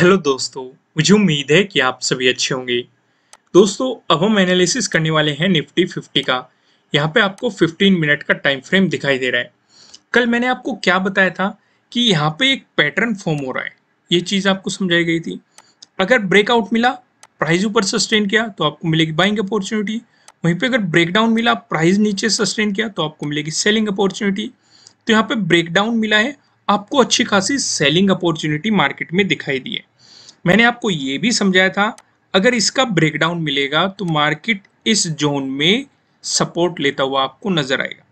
hello दोस्तों मुझे उम्मीद है कि आप सभी अच्छे होंगे दोस्तों अब हम एनालिसिस करने वाले हैं निफ्टी 50 का यहाँ पे आपको 15 मिनट का टाइम फ्रेम दिखाई दे रहा है कल मैंने आपको क्या बताया था कि यहाँ पे एक पैटर्न फॉर्म हो रहा है ये चीज़ आपको समझाई गई थी अगर ब्रेकआउट मिला प्राइज ऊपर सस्टेन किया तो आपको मिलेगी बाइंग अपॉर्चुनिटी वहीं पर अगर ब्रेकडाउन मिला प्राइज नीचे सस्टेन किया तो आपको मिलेगी सेलिंग अपॉर्चुनिटी तो यहाँ पर ब्रेकडाउन मिला है आपको अच्छी खासी सेलिंग अपॉर्चुनिटी मार्केट में दिखाई दी है मैंने आपको ये भी समझाया था अगर इसका ब्रेकडाउन मिलेगा तो मार्केट इस जोन में सपोर्ट लेता हुआ आपको नजर आएगा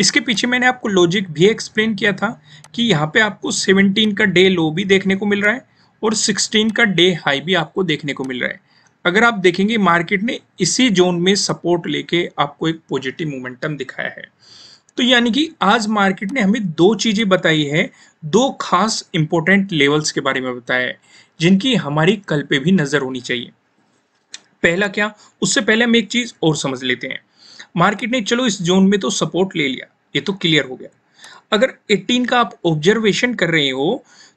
इसके पीछे मैंने आपको लॉजिक भी एक्सप्लेन किया था कि यहाँ पे आपको 17 का डे लो भी देखने को मिल रहा है और 16 का डे हाई भी आपको देखने को मिल रहा है अगर आप देखेंगे मार्केट ने इसी जोन में सपोर्ट लेके आपको एक पॉजिटिव मोमेंटम दिखाया है तो यानी कि आज मार्केट ने हमें दो चीज़ें बताई है दो खास इंपॉर्टेंट लेवल्स के बारे में बताया है जिनकी हमारी कल पे भी नज़र होनी चाहिए पहला क्या उससे पहले हम एक चीज़ और समझ लेते हैं मार्केट ने चलो इस जोन में तो सपोर्ट ले लिया ये तो क्लियर हो गया अगर 18 का आप ऑब्जर्वेशन कर रहे हो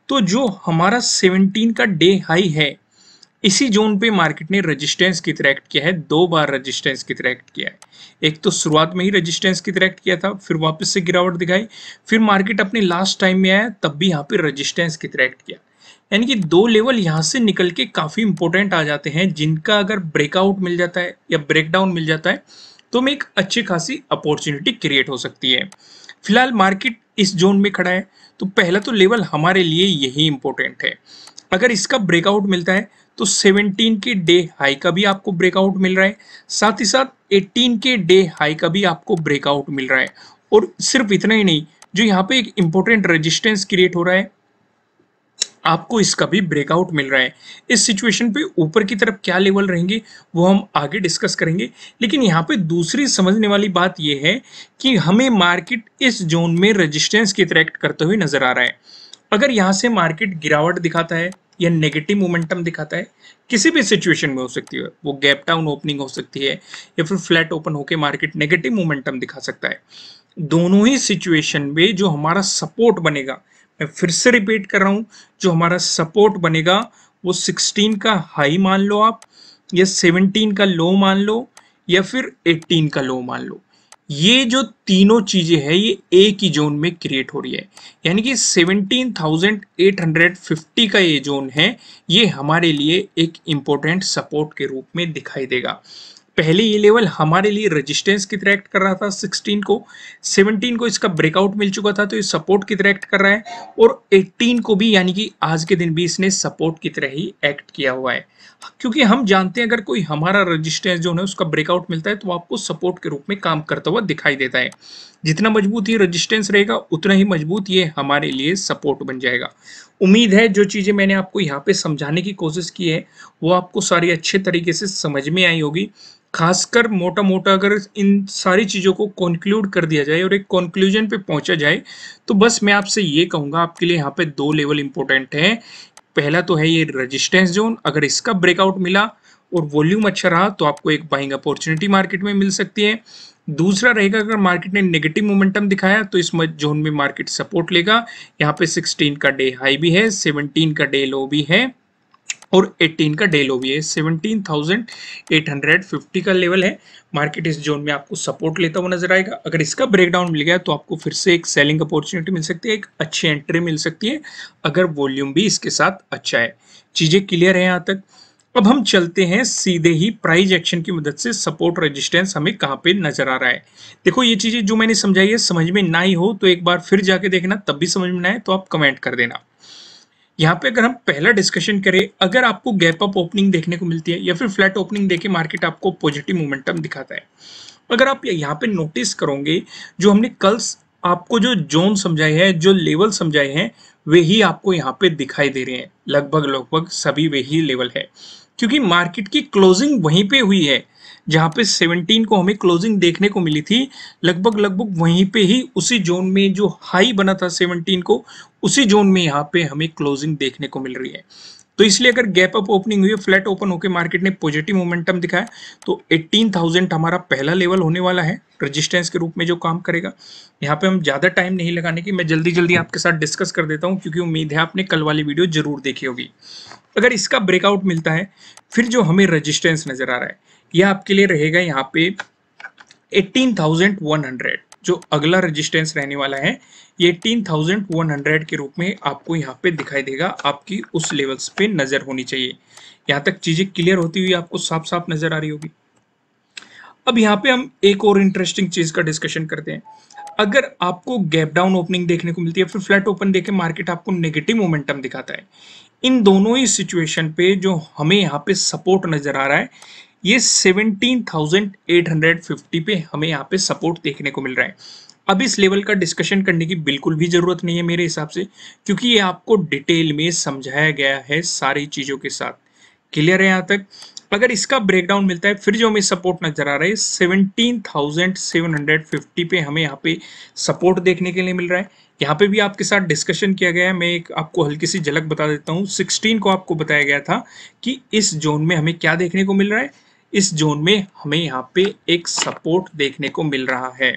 तो जो हमारा 17 का डे हाई है इसी जोन पे मार्केट ने रेजिस्टेंस की तरह किया है दो बार रेजिस्टेंस की तरह किया है एक तो शुरुआत में ही रेजिस्टेंस की तरह किया था फिर वापस से गिरावट दिखाई फिर मार्केट अपने लास्ट टाइम में आया तब भी यहाँ पे रेजिस्टेंस की तरह किया यानी कि दो लेवल यहाँ से निकल के काफ़ी इंपॉर्टेंट आ जाते हैं जिनका अगर ब्रेकआउट मिल जाता है या ब्रेकडाउन मिल जाता है तो में एक अच्छी खासी अपॉर्चुनिटी क्रिएट हो सकती है फिलहाल मार्केट इस जोन में खड़ा है तो पहला तो लेवल हमारे लिए यही इंपॉर्टेंट है अगर इसका ब्रेकआउट मिलता है तो 17 के डे हाई का भी आपको ब्रेकआउट मिल रहा है साथ ही साथ 18 के डे हाई का भी आपको ब्रेकआउट मिल रहा है और सिर्फ इतना ही नहीं जो यहाँ पे एक इंपॉर्टेंट रेजिस्टेंस क्रिएट हो रहा है आपको इसका भी ब्रेकआउट मिल रहा है इस सिचुएशन पे ऊपर की तरफ क्या लेवल रहेंगे वो हम आगे डिस्कस करेंगे लेकिन यहाँ पे दूसरी समझने वाली बात यह है कि हमें मार्केट इस जोन में रेजिस्टेंस की तरह करते हुए नजर आ रहा है अगर यहाँ से मार्केट गिरावट दिखाता है या नेगेटिव मोमेंटम दिखाता है किसी भी सिचुएशन में हो सकती है वो गैप डाउन ओपनिंग हो सकती है या फिर फ्लैट ओपन होकर मार्केट नेगेटिव मोमेंटम दिखा सकता है दोनों ही सिचुएशन में जो हमारा सपोर्ट बनेगा मैं फिर से रिपीट कर रहा हूँ जो हमारा सपोर्ट बनेगा वो 16 का हाई मान लो आप या 17 का लो मान लो या फिर 18 का लो मान लो ये जो तीनों चीज़ें हैं ये एक ही जोन में क्रिएट हो रही है यानी कि 17,850 का ये जोन है ये हमारे लिए एक इम्पोर्टेंट सपोर्ट के रूप में दिखाई देगा पहले ये लेवल हमारे लिए रेजिस्टेंस की तरह एक्ट कर रहा था 16 को 17 को इसका ब्रेकआउट मिल चुका था तो ये सपोर्ट की तरह एक्ट कर रहा है और 18 को भी यानी कि आज के दिन भी इसने सपोर्ट की तरह ही एक्ट किया हुआ है क्योंकि हम जानते हैं अगर कोई हमारा रजिस्टेंस जो है उसका ब्रेकआउट मिलता है तो आपको सपोर्ट के रूप में काम करता हुआ दिखाई देता है जितना मजबूत ये रजिस्टेंस रहेगा उतना ही मजबूत ये हमारे लिए सपोर्ट बन जाएगा उम्मीद है जो चीज़ें मैंने आपको यहाँ पे समझाने की कोशिश की है वो आपको सारी अच्छे तरीके से समझ में आई होगी खासकर मोटा मोटा अगर इन सारी चीज़ों को कंक्लूड कर दिया जाए और एक कंक्लूजन पे पहुंचा जाए तो बस मैं आपसे ये कहूँगा आपके लिए यहाँ पे दो लेवल इंपॉर्टेंट हैं पहला तो है ये रजिस्टेंस जोन अगर इसका ब्रेकआउट मिला और वॉल्यूम अच्छा रहा तो आपको एक बाइंग अपॉर्चुनिटी मार्केट में मिल सकती है दूसरा रहेगा अगर मार्केट ने नेगेटिव मोमेंटम दिखाया तो इस जोन में मार्केट सपोर्ट लेगा यहाँ पे 16 का डे हाई भी है 17 का डे लो भी है और 18 का डे लो भी है 17,850 का लेवल है मार्केट इस जोन में आपको सपोर्ट लेता हुआ नजर आएगा अगर इसका ब्रेकडाउन मिल गया तो आपको फिर से एक सेलिंग अपॉर्चुनिटी मिल सकती है एक अच्छी एंट्री मिल सकती है अगर वॉल्यूम भी इसके साथ अच्छा है चीज़ें क्लियर है यहाँ तक अब हम चलते हैं सीधे ही प्राइज एक्शन की मदद से सपोर्ट रेजिस्टेंस हमें कहाँ पे नजर आ रहा है देखो ये चीजें जो मैंने समझाई है समझ में ना ही हो तो एक बार फिर जाके देखना तब भी समझ में ना आए तो आप कमेंट कर देना यहाँ पे अगर हम पहला डिस्कशन करें अगर आपको गैप अप ओपनिंग देखने को मिलती है या फिर फ्लैट ओपनिंग देखे मार्केट आपको पॉजिटिव मोमेंटम दिखाता है अगर आप यहाँ पे नोटिस करोगे जो हमने कल आपको जो जोन समझाए हैं जो लेवल समझाए हैं वे ही आपको यहाँ पे दिखाई दे रहे हैं लगभग लगभग सभी वही लेवल है क्योंकि मार्केट की क्लोजिंग वहीं पे हुई है जहाँ पे 17 को हमें क्लोजिंग देखने को मिली थी लगभग लगभग वहीं पे ही उसी जोन में जो हाई बना था 17 को उसी जोन में यहाँ पे हमें क्लोजिंग देखने को मिल रही है तो इसलिए अगर गैप अप ओपनिंग हुई फ्लैट ओपन होकर मार्केट ने पॉजिटिव मोमेंटम दिखाया तो 18,000 हमारा पहला लेवल होने वाला है रेजिस्टेंस के रूप में जो काम करेगा यहाँ पे हम ज़्यादा टाइम नहीं लगाने की मैं जल्दी जल्दी आपके साथ डिस्कस कर देता हूँ क्योंकि उम्मीद है आपने कल वाली वीडियो जरूर देखी होगी अगर इसका ब्रेकआउट मिलता है फिर जो हमें रजिस्टेंस नज़र आ रहा है यह आपके लिए रहेगा यहाँ पे एट्टीन थाउजेंड वन हंड्रेड जो अगला रजिस्टेंस रहने वाला है ये हंड्रेड के रूप में आपको यहाँ पे दिखाई देगा आपकी उस लेवल्स पे नज़र होनी चाहिए यहाँ तक चीज़ें क्लियर होती हुई आपको साफ साफ नज़र आ रही होगी अब यहाँ पे हम एक और इंटरेस्टिंग चीज़ का डिस्कशन करते हैं अगर आपको गैप डाउन ओपनिंग देखने को मिलती है फिर फ्लैट ओपन देखे मार्केट आपको नेगेटिव मोमेंटम दिखाता है इन दोनों ही सिचुएशन पे जो हमें यहाँ पे सपोर्ट नज़र आ रहा है ये 17,850 पे हमें यहाँ पे सपोर्ट देखने को मिल रहा है अब इस लेवल का डिस्कशन करने की बिल्कुल भी ज़रूरत नहीं है मेरे हिसाब से क्योंकि ये आपको डिटेल में समझाया गया है सारी चीज़ों के साथ क्लियर है यहाँ तक अगर इसका ब्रेकडाउन मिलता है फिर जो हमें सपोर्ट नजर आ रहा है seventeen thousand seven hundred fifty पे हमें यहाँ पे सपोर्ट देखने के लिए मिल रहा है यहाँ पे भी आपके साथ डिस्कशन किया गया है मैं एक आपको हल्की सी झलक बता देता हूँ सिक्सटीन को आपको बताया गया था कि इस जोन में हमें क्या देखने को मिल रहा है इस जोन में हमें यहाँ पे एक सपोर्ट देखने को मिल रहा है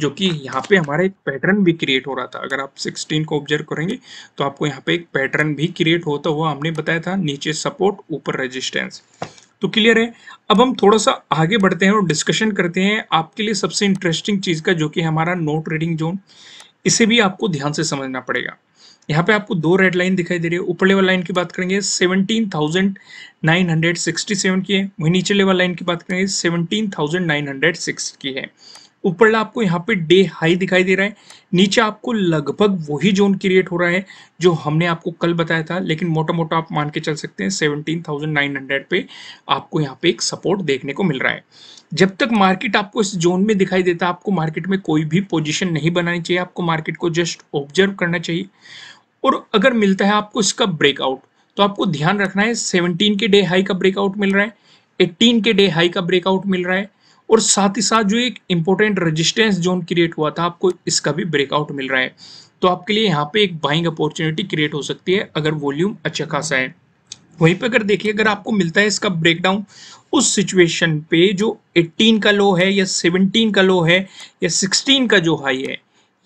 जो कि यहाँ पे हमारा एक पैटर्न भी क्रिएट हो रहा था अगर आप 16 को ऑब्जर्व करेंगे तो आपको यहाँ पे एक पैटर्न भी क्रिएट होता हुआ हमने बताया था नीचे सपोर्ट ऊपर रेजिस्टेंस तो क्लियर है अब हम थोड़ा सा आगे बढ़ते हैं और डिस्कशन करते हैं आपके लिए सबसे इंटरेस्टिंग चीज़ का जो कि हमारा नोट रीडिंग जोन इसे भी आपको ध्यान से समझना पड़ेगा यहाँ पे आपको दो रेड लाइन दिखाई दे रही है ऊपर लेवल लाइन की बात करेंगे seventeen thousand nine hundred sixty seven की है वहीं नीचे लेवल लाइन की बात करेंगे seventeen thousand nine hundred six की है ऊपर आपको यहाँ पे डे हाई दिखाई दे रहा है नीचे आपको लगभग वही जोन क्रिएट हो रहा है जो हमने आपको कल बताया था लेकिन मोटा मोटा आप मान के चल सकते हैं 17,900 पे आपको यहाँ पे एक सपोर्ट देखने को मिल रहा है जब तक मार्केट आपको इस जोन में दिखाई देता है आपको मार्केट में कोई भी पोजिशन नहीं बनानी चाहिए आपको मार्केट को जस्ट ऑब्जर्व करना चाहिए और अगर मिलता है आपको इसका ब्रेकआउट तो आपको ध्यान रखना है सेवनटीन के डे हाई का ब्रेकआउट मिल रहा है एट्टीन के डे हाई का ब्रेकआउट मिल रहा है और साथ ही साथ जो एक इम्पोर्टेंट रेजिस्टेंस जोन क्रिएट हुआ था आपको इसका भी ब्रेकआउट मिल रहा है तो आपके लिए यहाँ पे एक बाइंग अपॉर्चुनिटी क्रिएट हो सकती है अगर वॉल्यूम अच्छा खासा है वहीं पर अगर देखिए अगर आपको मिलता है इसका ब्रेकडाउन उस सिचुएशन पे जो 18 का लो है या 17 का लो है या 16 का जो हाई है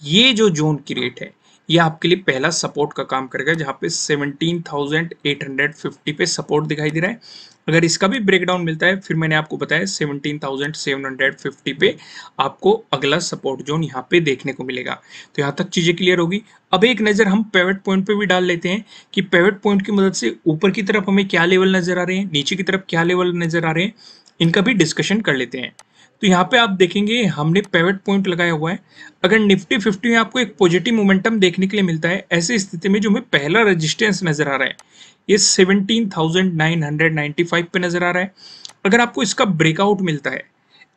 ये जो जोन क्रिएट है यह आपके लिए पहला सपोर्ट का काम करेगा जहाँ पे 17,850 पे सपोर्ट दिखाई दे रहा है अगर इसका भी ब्रेकडाउन मिलता है फिर मैंने आपको बताया 17,750 पे आपको अगला सपोर्ट जोन यहाँ पे देखने को मिलेगा तो यहाँ तक चीज़ें क्लियर होगी अब एक नज़र हम पेवेट पॉइंट पे भी डाल लेते हैं कि पेवेट पॉइंट की मदद से ऊपर की तरफ हमें क्या लेवल नज़र आ रहे हैं नीचे की तरफ क्या लेवल नज़र आ रहे हैं इनका भी डिस्कशन कर लेते हैं तो यहाँ पे आप देखेंगे हमने पेवेट पॉइंट लगाया हुआ है अगर निफ्टी फिफ्टी में आपको एक पॉजिटिव मोमेंटम देखने के लिए मिलता है ऐसी स्थिति में जो हमें पहला रजिस्टेंस नजर आ रहा है ये seventeen thousand nine hundred ninety five पे नजर आ रहा है अगर आपको इसका ब्रेकआउट मिलता है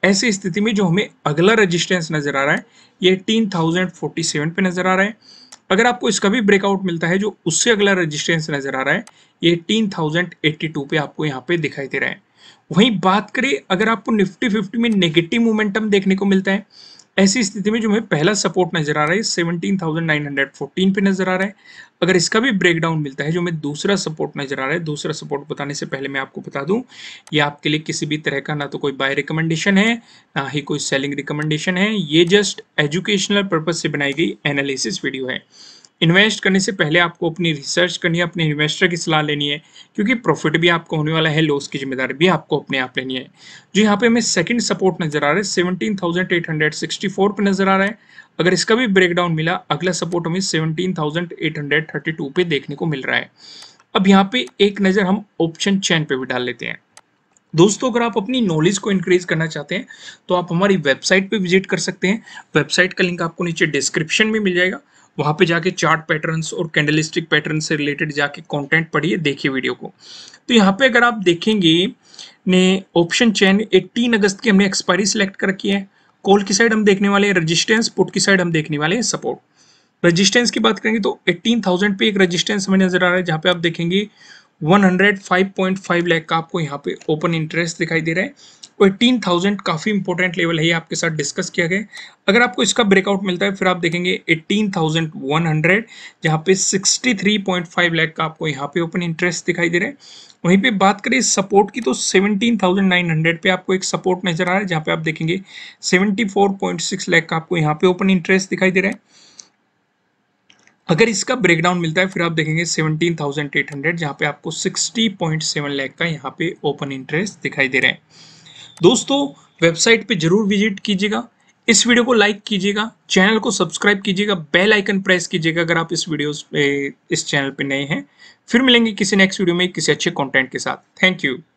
ऐसी स्थिति में जो हमें अगला रजिस्टेंस नजर आ रहा है ये एटीन थाउजेंड फोर्टी सेवन पे नजर आ रहा है अगर आपको इसका भी ब्रेकआउट मिलता है जो उससे अगला रजिस्टेंस नजर आ रहा है ये एटीन थाउजेंड एट्टी टू पे आपको यहाँ पे दिखाई दे रहा है वहीं बात करें अगर आपको निफ्टी फिफ्टी में नेगेटिव मोमेंटम देखने को मिलता है ऐसी स्थिति में जो हमें पहला सपोर्ट नजर आ रहा है seventeen thousand nine hundred fourteen पे नजर आ रहा है अगर इसका भी ब्रेकडाउन मिलता है जो हमें दूसरा सपोर्ट नजर आ रहा है दूसरा सपोर्ट बताने से पहले मैं आपको बता दूं ये आपके लिए किसी भी तरह का ना तो कोई बाय रिकमेंडेशन है ना ही कोई सेलिंग रिकमेंडेशन है ये जस्ट एजुकेशनल पर्पज से बनाई गई एनालिसिस वीडियो है इन्वेस्ट करने से पहले आपको अपनी रिसर्च करनी है अपने इन्वेस्टर की सलाह लेनी है क्योंकि प्रॉफिट भी आपको होने वाला है लॉस की जिम्मेदारी भी आपको अपने आप लेनी है जो यहाँ पे हमें सेकंड सपोर्ट नजर आ रहा है seventeen thousand eight hundred sixty four पे नजर आ रहा है अगर इसका भी ब्रेकडाउन मिला अगला सपोर्ट हमें seventeen thousand eight hundred thirty two पे देखने को मिल रहा है अब यहाँ पे एक नज़र हम ऑप्शन चैन पे भी डाल लेते हैं दोस्तों अगर आप अपनी नॉलेज को इंक्रीज करना चाहते हैं तो आप हमारी वेबसाइट पे विजिट कर सकते हैं वेबसाइट का लिंक आपको नीचे डिस्क्रिप्शन में मिल जाएगा वहाँ पे जाके चार्ट पैटर्न्स और कैंडलिस्टिक पैटर्न से रिलेटेड जाके कंटेंट पढ़िए देखिए वीडियो को तो यहाँ पे अगर आप देखेंगे ने ऑप्शन चैन 18 अगस्त की हमने एक्सपायरी सिलेक्ट कर रखी है कॉल की साइड हम देखने वाले हैं रजिस्टेंस पुट की साइड हम देखने वाले हैं सपोर्ट रजिस्टेंस की बात करेंगे तो एट्टीन पे एक रजिस्टेंस हमें नजर आ रहा है जहाँ पे आप देखेंगे वन हंड्रेड का आपको यहाँ पे ओपन इंटरेस्ट दिखाई दे रहा है तो एटीन थाउजेंड काफ़ी इंपॉर्टेंट लेवल है ये आपके साथ डिस्कस किया गया अगर आपको इसका ब्रेकआउट मिलता है फिर आप देखेंगे एटीन थाउजेंड वन हंड्रेड जहाँ पे sixty three point five lakh का आपको यहाँ पे ओपन इंटरेस्ट दिखाई दे रहा है वहीं पे बात करें सपोर्ट की तो 17,900 पे आपको एक सपोर्ट नजर आ रहा है जहाँ पे आप देखेंगे 74.6 लाख का आपको यहाँ पे ओपन इंटरेस्ट दिखाई दे रहा है अगर इसका ब्रेकडाउन मिलता है फिर आप देखेंगे 17,800 जहाँ पे आपको 60.7 लाख का यहाँ पे ओपन इंटरेस्ट दिखाई दे रहा है दोस्तों वेबसाइट पे जरूर विजिट कीजिएगा इस वीडियो को लाइक कीजिएगा चैनल को सब्सक्राइब कीजिएगा बेल आइकन प्रेस कीजिएगा अगर आप इस वीडियो पे इस चैनल पे नए हैं फिर मिलेंगे किसी नेक्स्ट वीडियो में किसी अच्छे कंटेंट के साथ थैंक यू